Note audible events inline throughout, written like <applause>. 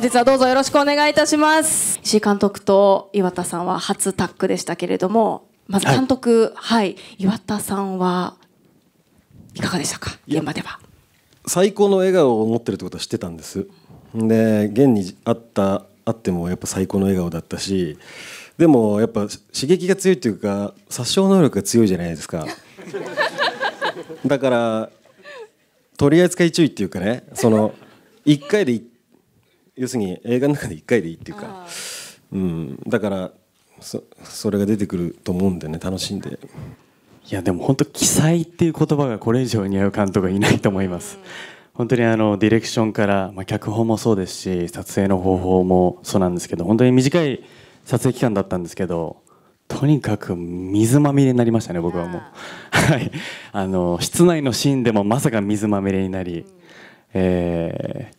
本日はどうぞよろしくお願いいたします石井監督と岩田さんは初タッグでしたけれどもまず監督、はい、はい、岩田さんはいかがでしたか現場では最高の笑顔を持ってるってことは知ってたんですで現にあったあってもやっぱ最高の笑顔だったしでもやっぱ刺激が強いというか殺傷能力が強いじゃないですかだから取り扱い注意っていうかねその1回で1要するに映画の中で1回でいいっていうか、うん、だからそそれが出てくると思うんでね楽しんでいやでも本当奇才っていう言葉がこれ以上似合う監督はいないと思います、うん、本当にあのディレクションから、まあ、脚本もそうですし撮影の方法もそうなんですけど本当に短い撮影期間だったんですけどとにかく水まみれになりましたね僕はもう <laughs> はいあの室内のシーンでもまさか水まみれになり、うん、えー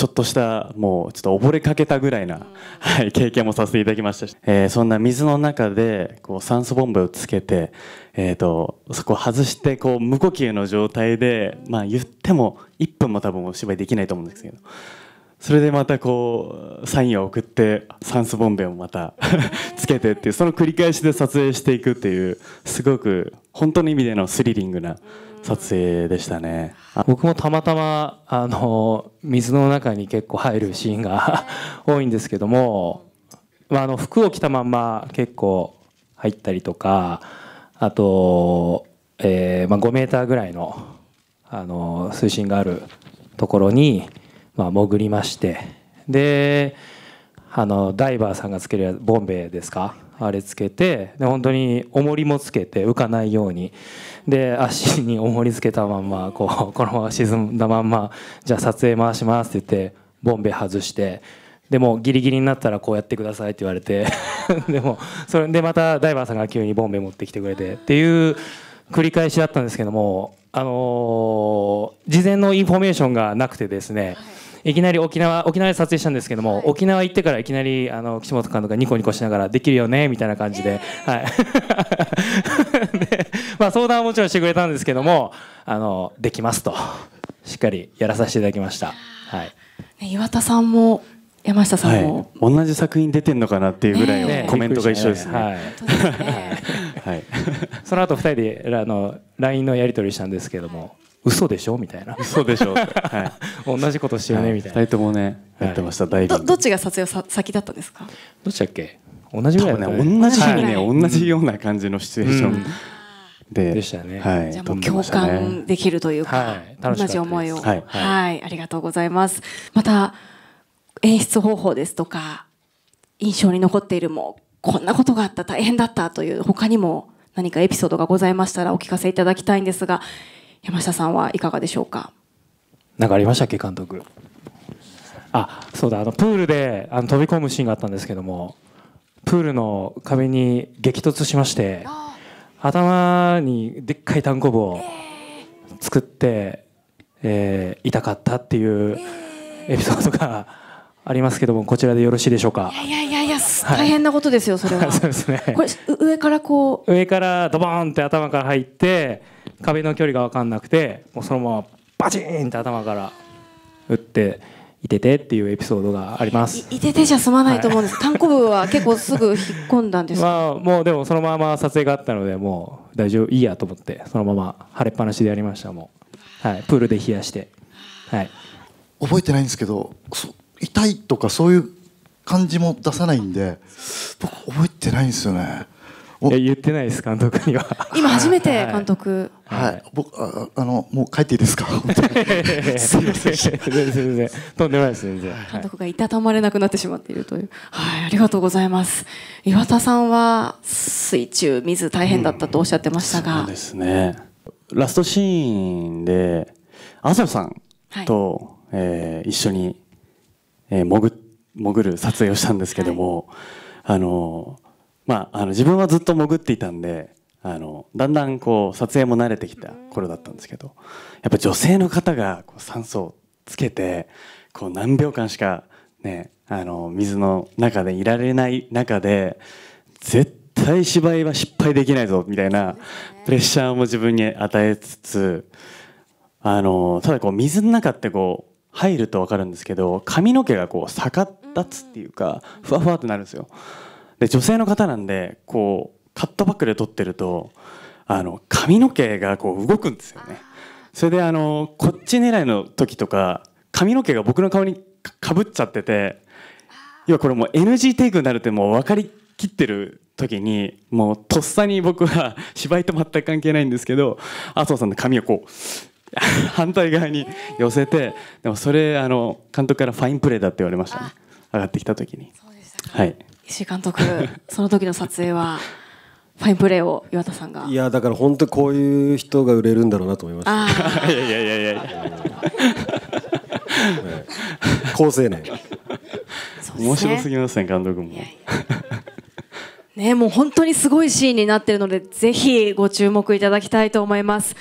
ちょっとしたもうちょっと溺れかけたぐらいな、はい、経験もさせていただきましたし、えー、そんな水の中でこう酸素ボンベをつけて、えーと、そこを外してこう無呼吸の状態で、まあ、言っても1分も多分お芝居できないと思うんですけど。それでまたこうサインを送って酸素ボンベをまた <laughs> つけてっていうその繰り返しで撮影していくっていうすごく本当の意味でのスリリングな撮影でしたね僕もたまたまあの水の中に結構入るシーンが <laughs> 多いんですけども、まあ、あの服を着たまんま結構入ったりとかあと、えー、まあ、5メーターぐらいのあの水深があるところに、まあ、潜りましてであのダイバーさんがつけるボンベですかあれつけてで本当に重りもつけて浮かないようにで足に重りつけたまんまこう <laughs> このまま沈んだまんまじゃあ撮影回しますって言ってボンベ外してでもギリギリになったらこうやってくださいって言われて <laughs> でもそれでまたダイバーさんが急にボンベ持ってきてくれてっていう繰り返しだったんですけどもあの事前のインフォメーションがなくてですね、はいいきなり沖縄沖縄で撮影したんですけども、はい、沖縄行ってからいきなりあの岸本監督がニコニコしながらできるよねみたいな感じで、えー、はい <laughs> まあ、相談はもちろんしてくれたんですけどもあのできますとしっかりやらさせていただきました。はい、岩田さんも山下さんも、はい、同じ作品出てんのかなっていうぐらいのコメントが一緒ですね。はい、はい、<laughs> <laughs> その後二人であの LINE のやり取りしたんですけども、嘘でしょみたいな嘘でしょはい、同じことしてるねみたいな2人ともねやってました、はい、どっちが撮影さ先だったんですかどっちだっけ同じぐらいね同じ日にね、同じような感じのシチュエーション、ででしたね、はい、じゃあもう共感できるというか,、同じ思いをはい、ありがとうございますまた演出方法ですとか印象に残っているもこんなことがあった大変だったという他にも何かエピソードがございましたらお聞かせいただきたいんですが山下さんはいかがでしょうか。なかありましたっけ監督。あそうだあのプールであの飛び込むシーンがあったんですけどもプールの壁に激突しまして頭にでっかい単コブを作って、えー、えー、痛かったっていうエピソードがありますけどもこちらでよろしいでしょうか。いやいやす、はい、大変なことですよそれは <laughs> そうですねこれ上からこう上からドボンって頭から入って壁の距離が分かんなくてもうそのままバチンって頭から打っていててっていうエピソードがありますいててじゃ済まないと思うんです、はい、単行部は結構すぐ引っ込んだんです <laughs> まあもうでもそのまま撮影があったのでもう大丈夫いいやと思ってそのまま晴れっぱなしでやりましたもう、はい、プールで冷やしてはい覚えてないんですけど痛いとかそういう感じも出さないんで僕覚えてないんですよね。いや言ってないです監督には今初めて監督はい、はい、僕ああのもう帰っていいですか <laughs> すいません全然全然とんでもないです全然監督がいたたまれなくなってしまっているというはいありがとうございます岩田さんは水中水大変だったとおっしゃってましたが、うん、そうですねラストシーンで麻生さんと、はい、えー、一緒に、えー、潜って潜る撮影をしたんですけども、はい、あのまあ、あの自分はずっと潜っていたんであのだんだんこう撮影も慣れてきた頃だったんですけどやっぱ女性の方がこう酸素をつけてこう何秒間しか、ね、あの水の中でいられない中で絶対芝居は失敗できないぞみたいなプレッシャーも自分に与えつつあのただこう水の中ってこう入ると分かるんですけど髪の毛がこう下がって立つっていうかふわふわってなるんですよで女性の方なんでこうカットバックで撮ってるとあの髪の毛がこう動くんですよねそれであのこっち狙いの時とか髪の毛が僕の顔にかぶっちゃってて要はこれもう NG テイクになるってもう分かりきってる時にもうとっさに僕は <laughs> 芝居と全く関係ないんですけど麻生さんの髪をこう <laughs> 反対側に寄せてでもそれあの監督からファインプレーだって言われましたね。上がってきた時にはい、石井監督 <laughs> その時の撮影はファインプレーを岩田さんがいやだから本当こういう人が売れるんだろうなと思いました、いやいやいやいや高青年、面白すぎません監督もね、もう本当にすごいシーンになってるので、ぜひご注目いただきたいと思います。